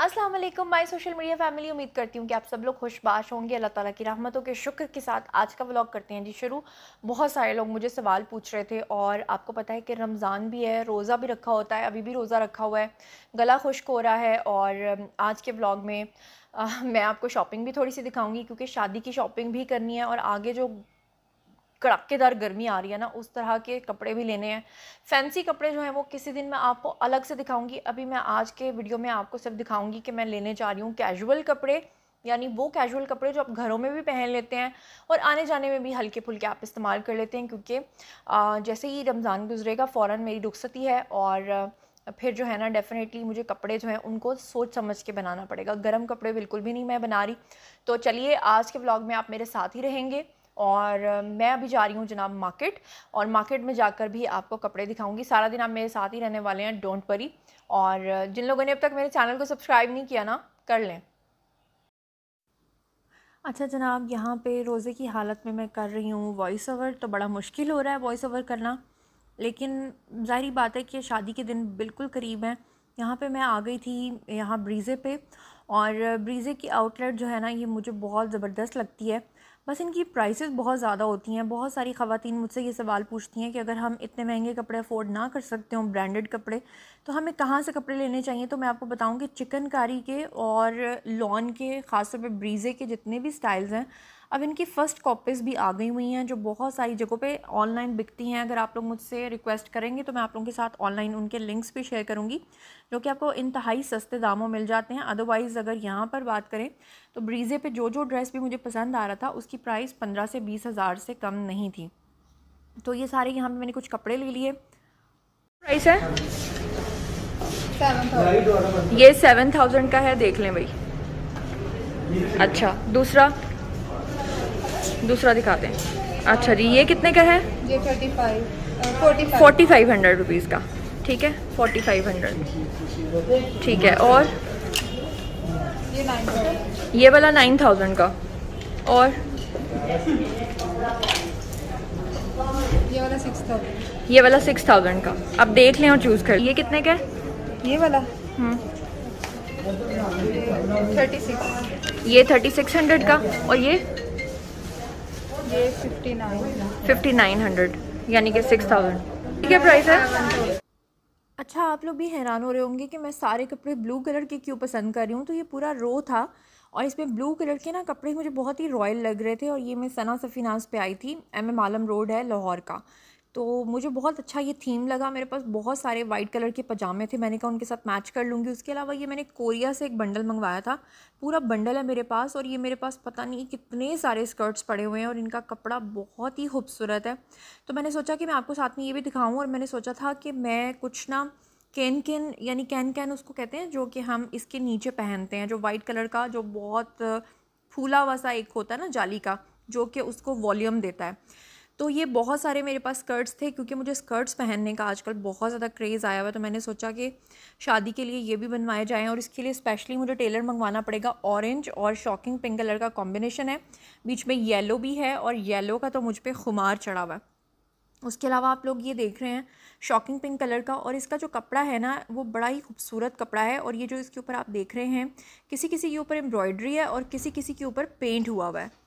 अस्सलाम वालेकुम my social media family उम्मीद करती हूँ कि आप सब लोग खुशबाश होंगे अल्लाह ताला की रहमतों के शुक्र के साथ आज का व्लॉग करते हैं जी शुरू बहुत सारे लोग मुझे सवाल पूछ रहे थे और आपको पता है कि रमज़ान भी है रोज़ा भी रखा होता है अभी भी रोज़ा रखा हुआ है गला खुश्क हो रहा है और आज के व्लॉग में आ, मैं आपको शॉपिंग भी थोड़ी सी दिखाऊँगी क्योंकि शादी की शॉपिंग भी करनी है और आगे जो कड़ाकेदार गर्मी आ रही है ना उस तरह के कपड़े भी लेने हैं फैंसी कपड़े जो हैं वो किसी दिन मैं आपको अलग से दिखाऊंगी अभी मैं आज के वीडियो में आपको सिर्फ दिखाऊंगी कि मैं लेने जा रही हूँ कैजुअल कपड़े यानी वो कैजुअल कपड़े जो आप घरों में भी पहन लेते हैं और आने जाने में भी हल्के फुल्के आप इस्तेमाल कर लेते हैं क्योंकि जैसे ही रमज़ान गुजरेगा फ़ौर मेरी रुखसती है और फिर जो है ना डेफ़िनेटली मुझे कपड़े जो हैं उनको सोच समझ के बनाना पड़ेगा गर्म कपड़े बिल्कुल भी नहीं मैं बना रही तो चलिए आज के ब्लॉग में आप मेरे साथ ही रहेंगे और मैं अभी जा रही हूँ जनाब मार्केट और मार्केट में जाकर भी आपको कपड़े दिखाऊंगी सारा दिन आप मेरे साथ ही रहने वाले हैं डोंट परी और जिन लोगों ने अब तक मेरे चैनल को सब्सक्राइब नहीं किया ना कर लें अच्छा जनाब यहाँ पे रोज़े की हालत में मैं कर रही हूँ वॉइस ओवर तो बड़ा मुश्किल हो रहा है वॉइस ओवर करना लेकिन जाहरी बात है कि शादी के दिन बिल्कुल करीब हैं यहाँ पे मैं आ गई थी यहाँ ब्रीज़े पे और ब्रीज़े की आउटलेट जो है ना ये मुझे बहुत ज़बरदस्त लगती है बस इनकी प्राइसेस बहुत ज़्यादा होती हैं बहुत सारी खातन मुझसे ये सवाल पूछती हैं कि अगर हम इतने महंगे कपड़े अफोर्ड ना कर सकते हों ब्रांडेड कपड़े तो हमें कहाँ से कपड़े लेने चाहिए तो मैं आपको बताऊँ कि चिकनकारी के और लॉन के ख़ासतौर पर ब्रीज़े के जितने भी स्टाइल्स हैं अब इनकी फ़र्स्ट कॉपीज़ भी आ गई हुई हैं जो बहुत सारी जगहों पे ऑनलाइन बिकती हैं अगर आप लोग मुझसे रिक्वेस्ट करेंगे तो मैं आप लोगों के साथ ऑनलाइन उनके लिंक्स भी शेयर करूँगी जो कि आपको इंतहाई सस्ते दामों मिल जाते हैं अदरवाइज़ अगर यहाँ पर बात करें तो ब्रीज़े पर जो जो ड्रेस भी मुझे पसंद आ रहा था उसकी प्राइस पंद्रह से बीस हज़ार से कम नहीं थी तो ये सारे यहाँ पर मैंने कुछ कपड़े ले लिए प्राइस है ये सेवन थाउजेंड का है देख लें भाई अच्छा दूसरा दूसरा दिखाते हैं अच्छा जी ये कितने का है ये फोर्टी फाइव हंड्रेड रुपीज़ का ठीक है फोर्टी फाइव हंड्रेड ठीक है और ये, वाला नाइन थाउजेंड का और ये वाला सिक्स थाउजेंड ये वाला सिक्स थाउजेंड का अब देख लें और चूज़ कर ये कितने का है ये वाला थर्टी हम्म। सिक्स ये थर्टी सिक्स हंड्रेड का और ये फिफ्टी नाइन हंड्रेड यानी कि सिक्स थाउजेंड क्या प्राइस है अच्छा आप लोग भी हैरान हो रहे होंगे कि मैं सारे कपड़े ब्लू कलर के क्यों पसंद कर रही हूँ तो ये पूरा रो था और इसमें ब्लू कलर के ना कपड़े मुझे बहुत ही रॉयल लग रहे थे और ये मैं सना सफीनाज पे आई थी एम एम आलम रोड है लाहौर का तो मुझे बहुत अच्छा ये थीम लगा मेरे पास बहुत सारे वाइट कलर के पजामे थे मैंने कहा उनके साथ मैच कर लूँगी उसके अलावा ये मैंने कोरिया से एक बंडल मंगवाया था पूरा बंडल है मेरे पास और ये मेरे पास पता नहीं कितने सारे स्कर्ट्स पड़े हुए हैं और इनका कपड़ा बहुत ही खूबसूरत है तो मैंने सोचा कि मैं आपको साथ में ये भी दिखाऊँ और मैंने सोचा था कि मैं कुछ ना कैन कैन यानी कैन कैन उसको कहते हैं जो कि हम इसके नीचे पहनते हैं जो वाइट कलर का जो बहुत फूला हुआ सा एक होता है ना जाली का जो कि उसको वॉल्यूम देता है तो ये बहुत सारे मेरे पास स्कर्ट्स थे क्योंकि मुझे स्कर्ट्स पहनने का आजकल बहुत ज़्यादा क्रेज़ आया हुआ तो मैंने सोचा कि शादी के लिए ये भी बनवाए जाएँ और इसके लिए स्पेशली मुझे टेलर मंगवाना पड़ेगा ऑरेंज और शॉकिंग पिंक कलर का कॉम्बिनेशन है बीच में येलो भी है और येलो का तो मुझ पर खुमार चढ़ा हुआ है उसके अलावा आप लोग ये देख रहे हैं शॉकिंग पिंक कलर का और इसका जो कपड़ा है ना वो बड़ा ही खूबसूरत कपड़ा है और ये जो इसके ऊपर आप देख रहे हैं किसी किसी के ऊपर एम्ब्रॉयडरी है और किसी किसी के ऊपर पेंट हुआ हुआ है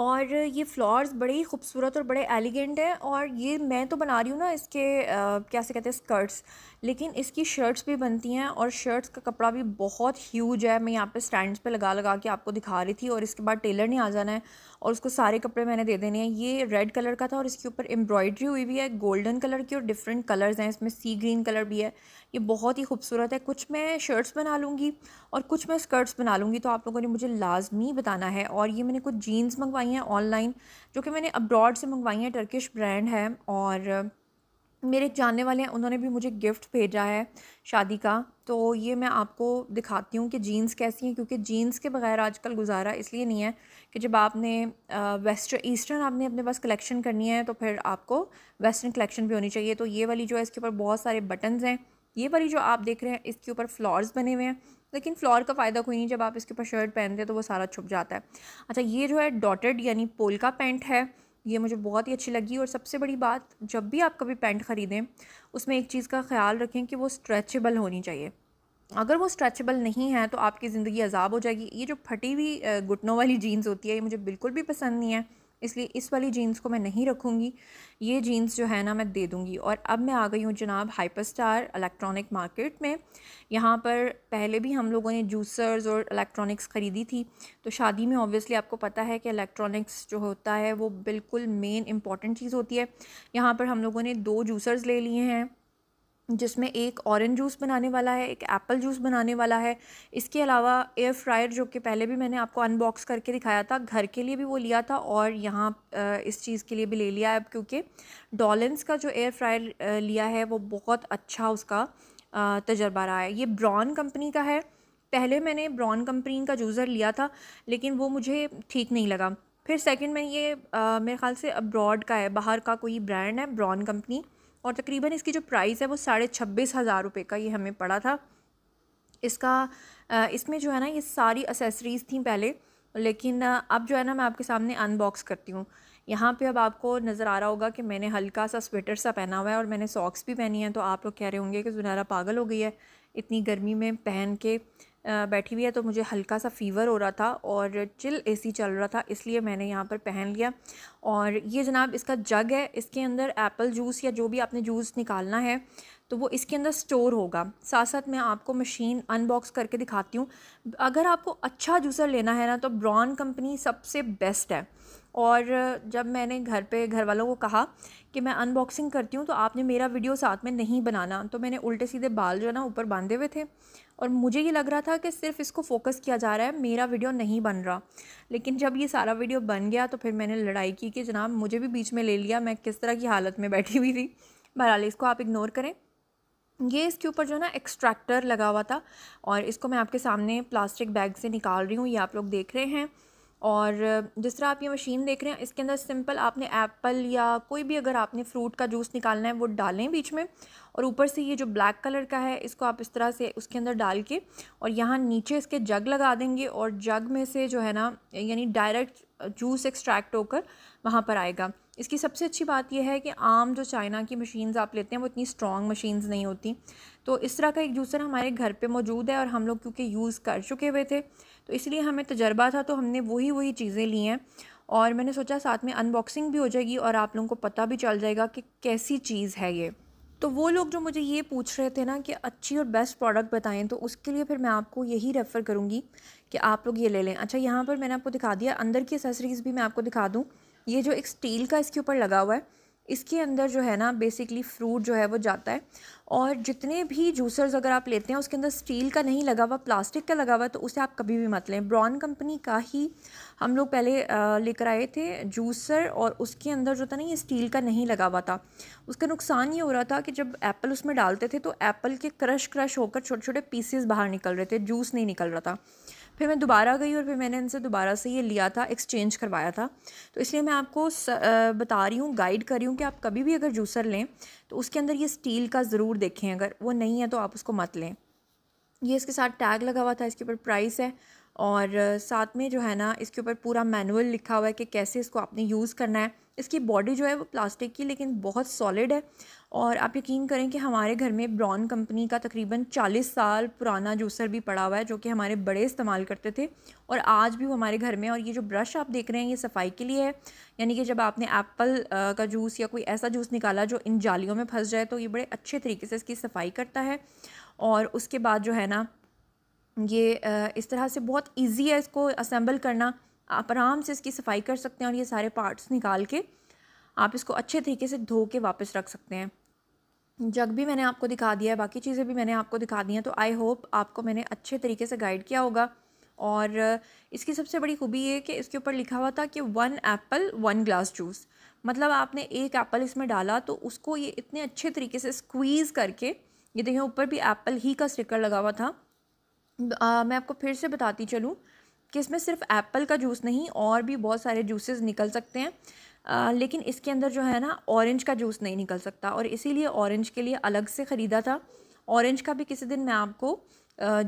और ये फ्लावर्स बड़े ही खूबसूरत और बड़े एलिगेंट हैं और ये मैं तो बना रही हूँ ना इसके आ, क्या से कहते हैं स्कर्ट्स लेकिन इसकी शर्ट्स भी बनती हैं और शर्ट्स का कपड़ा भी बहुत ह्यूज है मैं यहाँ पे स्टैंड्स पे लगा लगा के आपको दिखा रही थी और इसके बाद टेलर ने आ जाना है और उसको सारे कपड़े मैंने दे देने हैं ये रेड कलर का था और इसके ऊपर एम्ब्रॉयडरी हुई हुई है गोल्डन कलर की और डिफरेंट कलर्स हैं इसमें सी ग्रीन कलर भी है ये बहुत ही खूबसूरत है कुछ मैं शर्ट्स बना लूँगी और कुछ मैं स्कर्ट्स बना लूँगी तो आप लोगों ने मुझे लाजमी बताना है और ये मैंने कुछ जीन्स मंगवाई हैं ऑनलाइन जो कि मैंने अब्रॉड से मंगवाई हैं टर्किश ब्रांड है और मेरे एक जानने वाले हैं उन्होंने भी मुझे गिफ्ट भेजा है शादी का तो ये मैं आपको दिखाती हूँ कि जीन्स कैसी हैं क्योंकि जीन्स के बगैर आजकल गुजारा इसलिए नहीं है कि जब आपने वेस्टर्न ईस्टर्न आपने अपने पास कलेक्शन करनी है तो फिर आपको वेस्टर्न कलेक्शन भी होनी चाहिए तो ये वाली जो है इसके ऊपर बहुत सारे बटन्स हैं ये वाली जो आप देख रहे हैं इसके ऊपर फ्लॉर्स बने हुए हैं लेकिन फ्लॉर का फ़ायदा कोई नहीं जब आप इसके ऊपर शर्ट पहनते हैं तो वो सारा छुप जाता है अच्छा ये जो है डॉटेड यानी पोल का पैंट है ये मुझे बहुत ही अच्छी लगी और सबसे बड़ी बात जब भी आप कभी पैंट ख़रीदें उसमें एक चीज़ का ख्याल रखें कि वो स्ट्रेचेबल होनी चाहिए अगर वो स्ट्रेचेबल नहीं है तो आपकी ज़िंदगी अजाब हो जाएगी ये जो फटी हुई घुटनों वाली जीन्स होती है ये मुझे बिल्कुल भी पसंद नहीं है इसलिए इस वाली जीन्स को मैं नहीं रखूँगी ये जीन्स जो है ना मैं दे दूँगी और अब मैं आ गई हूँ जनाब हाइपर स्टार इलेक्ट्रॉनिक मार्केट में यहाँ पर पहले भी हम लोगों ने जूसर्स और इलेक्ट्रॉनिक्स ख़रीदी थी तो शादी में ऑब्वियसली आपको पता है कि इलेक्ट्रॉनिक्स जो होता है वो बिल्कुल मेन इंपॉर्टेंट चीज़ होती है यहाँ पर हम लोगों ने दो जूसर्स ले लिए हैं जिसमें एक ऑरेंज जूस बनाने वाला है एक एप्पल जूस बनाने वाला है इसके अलावा एयर फ्रायर जो कि पहले भी मैंने आपको अनबॉक्स करके दिखाया था घर के लिए भी वो लिया था और यहाँ इस चीज़ के लिए भी ले लिया है अब क्योंकि डॉलेंस का जो एयर फ्रायर लिया है वो बहुत अच्छा उसका तजर्बा रहा है ये ब्राउन कंपनी का है पहले मैंने ब्राउन कंपनी का जूज़र लिया था लेकिन वो मुझे ठीक नहीं लगा फिर सेकेंड में ये आ, मेरे ख़्याल से अब्रॉड का है बाहर का कोई ब्रांड है ब्राउन कंपनी और तकरीबन इसकी जो प्राइस है वो साढ़े छब्बीस हज़ार रुपये का ये हमें पड़ा था इसका इसमें जो है ना ये सारी असेसरीज़ थी पहले लेकिन अब जो है ना मैं आपके सामने अनबॉक्स करती हूँ यहाँ पे अब आपको नज़र आ रहा होगा कि मैंने हल्का सा स्वेटर सा पहना हुआ है और मैंने सॉक्स भी पहनी है तो आप लोग कह रहे होंगे कि जुनारा पागल हो गई है इतनी गर्मी में पहन के बैठी हुई है तो मुझे हल्का सा फ़ीवर हो रहा था और चिल एसी चल रहा था इसलिए मैंने यहाँ पर पहन लिया और ये जनाब इसका जग है इसके अंदर एप्पल जूस या जो भी आपने जूस निकालना है तो वो इसके अंदर स्टोर होगा साथ साथ मैं आपको मशीन अनबॉक्स करके दिखाती हूँ अगर आपको अच्छा जूसर लेना है ना तो ब्रॉन कंपनी सबसे बेस्ट है और जब मैंने घर पे घर वालों को कहा कि मैं अनबॉक्सिंग करती हूँ तो आपने मेरा वीडियो साथ में नहीं बनाना तो मैंने उल्टे सीधे बाल जो है ना ऊपर बांधे हुए थे और मुझे ये लग रहा था कि सिर्फ इसको फोकस किया जा रहा है मेरा वीडियो नहीं बन रहा लेकिन जब ये सारा वीडियो बन गया तो फिर मैंने लड़ाई की कि जनाब मुझे भी बीच में ले लिया मैं किस तरह की हालत में बैठी हुई थी बहरहाल इसको आप इग्नोर करें ये इसके ऊपर जो है ना एक्सट्रैक्टर लगा हुआ था और इसको मैं आपके सामने प्लास्टिक बैग से निकाल रही हूँ ये आप लोग देख रहे हैं और जिस तरह आप ये मशीन देख रहे हैं इसके अंदर सिंपल आपने एप्पल या कोई भी अगर आपने फ्रूट का जूस निकालना है वो डालें बीच में और ऊपर से ये जो ब्लैक कलर का है इसको आप इस तरह से उसके अंदर डाल के और यहाँ नीचे इसके जग लगा देंगे और जग में से जो है ना यानी डायरेक्ट जूस एक्सट्रैक्ट होकर वहाँ पर आएगा इसकी सबसे अच्छी बात यह है कि आम जो चाइना की मशीन्स आप लेते हैं वो इतनी स्ट्रॉन्ग मशीन्स नहीं होती तो इस तरह का एक जूसर हमारे घर पे मौजूद है और हम लोग क्योंकि यूज़ कर चुके हुए थे तो इसलिए हमें तजर्बा था तो हमने वही वही चीज़ें ली हैं और मैंने सोचा साथ में अनबॉक्सिंग भी हो जाएगी और आप लोगों को पता भी चल जाएगा कि कैसी चीज़ है ये तो वो लोग जो मुझे ये पूछ रहे थे ना कि अच्छी और बेस्ट प्रोडक्ट बताएं तो उसके लिए फिर मैं आपको यही रेफ़र करूँगी कि आप लोग ये ले लें अच्छा यहाँ पर मैंने आपको दिखा दिया अंदर की एसेसरीज़ भी मैं आपको दिखा दूँ ये जो एक स्टील का इसके ऊपर लगा हुआ है इसके अंदर जो है ना बेसिकली फ्रूट जो है वो जाता है और जितने भी जूसर्स अगर आप लेते हैं उसके अंदर स्टील का नहीं लगा हुआ प्लास्टिक का लगा हुआ तो उसे आप कभी भी मत लें ब्रॉन कंपनी का ही हम लोग पहले लेकर आए थे जूसर और उसके अंदर जो था ना ये स्टील का नहीं लगा हुआ था उसका नुकसान ये हो रहा था कि जब एप्पल उसमें डालते थे तो एप्पल के क्रश क्रश होकर छोटे छोटे पीसेज़ बाहर निकल रहे थे जूस नहीं निकल रहा था फिर मैं दोबारा गई और फिर मैंने इनसे दोबारा से ये लिया था एक्सचेंज करवाया था तो इसलिए मैं आपको स, आ, बता रही हूँ गाइड कर रही हूँ कि आप कभी भी अगर जूसर लें तो उसके अंदर ये स्टील का ज़रूर देखें अगर वो नहीं है तो आप उसको मत लें ये इसके साथ टैग लगा हुआ था इसके ऊपर प्राइस है और साथ में जो है ना इसके ऊपर पूरा मैनुअल लिखा हुआ है कि कैसे इसको आपने यूज़ करना है इसकी बॉडी जो है वो प्लास्टिक की लेकिन बहुत सॉलिड है और आप यकीन करें कि हमारे घर में ब्राउन कंपनी का तकरीबन 40 साल पुराना जूसर भी पड़ा हुआ है जो कि हमारे बड़े इस्तेमाल करते थे और आज भी वो हमारे घर में और ये जो ब्रश आप देख रहे हैं ये सफाई के लिए है यानी कि जब आपने एप्पल का जूस या कोई ऐसा जूस निकाला जो इन जालियों में फंस जाए तो ये बड़े अच्छे तरीके से इसकी सफाई करता है और उसके बाद जो है ना ये इस तरह से बहुत ईजी है इसको असम्बल करना आप आराम से इसकी सफाई कर सकते हैं और ये सारे पार्ट्स निकाल के आप इसको अच्छे तरीके से धो के वापस रख सकते हैं जग भी मैंने आपको दिखा दिया है बाकी चीज़ें भी मैंने आपको दिखा दी हैं तो आई होप आपको मैंने अच्छे तरीके से गाइड किया होगा और इसकी सबसे बड़ी खूबी ये कि इसके ऊपर लिखा हुआ था कि one apple one glass juice मतलब आपने एक एप्पल इसमें डाला तो उसको ये इतने अच्छे तरीके से स्क्वीज़ करके ये देखिए ऊपर भी एप्पल ही का स्टिकर लगा हुआ था आ, मैं आपको फिर से बताती चलूँ कि इसमें सिर्फ एप्पल का जूस नहीं और भी बहुत सारे जूसेस निकल सकते हैं आ, लेकिन इसके अंदर जो है ना ऑरेंज का जूस नहीं निकल सकता और इसीलिए ऑरेंज के लिए अलग से ख़रीदा था ऑरेंज का भी किसी दिन मैं आपको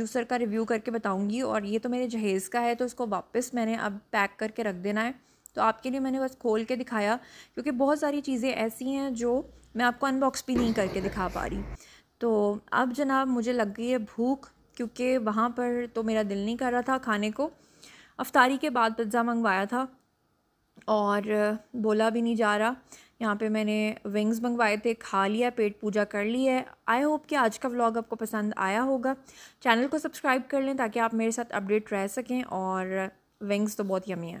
जूसर का रिव्यू करके बताऊंगी और ये तो मेरे जहेज़ का है तो इसको वापस मैंने अब पैक करके रख देना है तो आपके लिए मैंने बस खोल के दिखाया क्योंकि बहुत सारी चीज़ें ऐसी हैं जो मैं आपको अनबॉक्स भी नहीं करके दिखा पा रही तो अब जनाब मुझे लग गई है भूख क्योंकि वहाँ पर तो मेरा दिल नहीं कर रहा था खाने को अफ्तारी के बाद पिज़्ज़ा मंगवाया था और बोला भी नहीं जा रहा यहाँ पे मैंने विंग्स मंगवाए थे खा लिया पेट पूजा कर ली है आई होप कि आज का व्लॉग आपको पसंद आया होगा चैनल को सब्सक्राइब कर लें ताकि आप मेरे साथ अपडेट रह सकें और विंग्स तो बहुत यमी हैं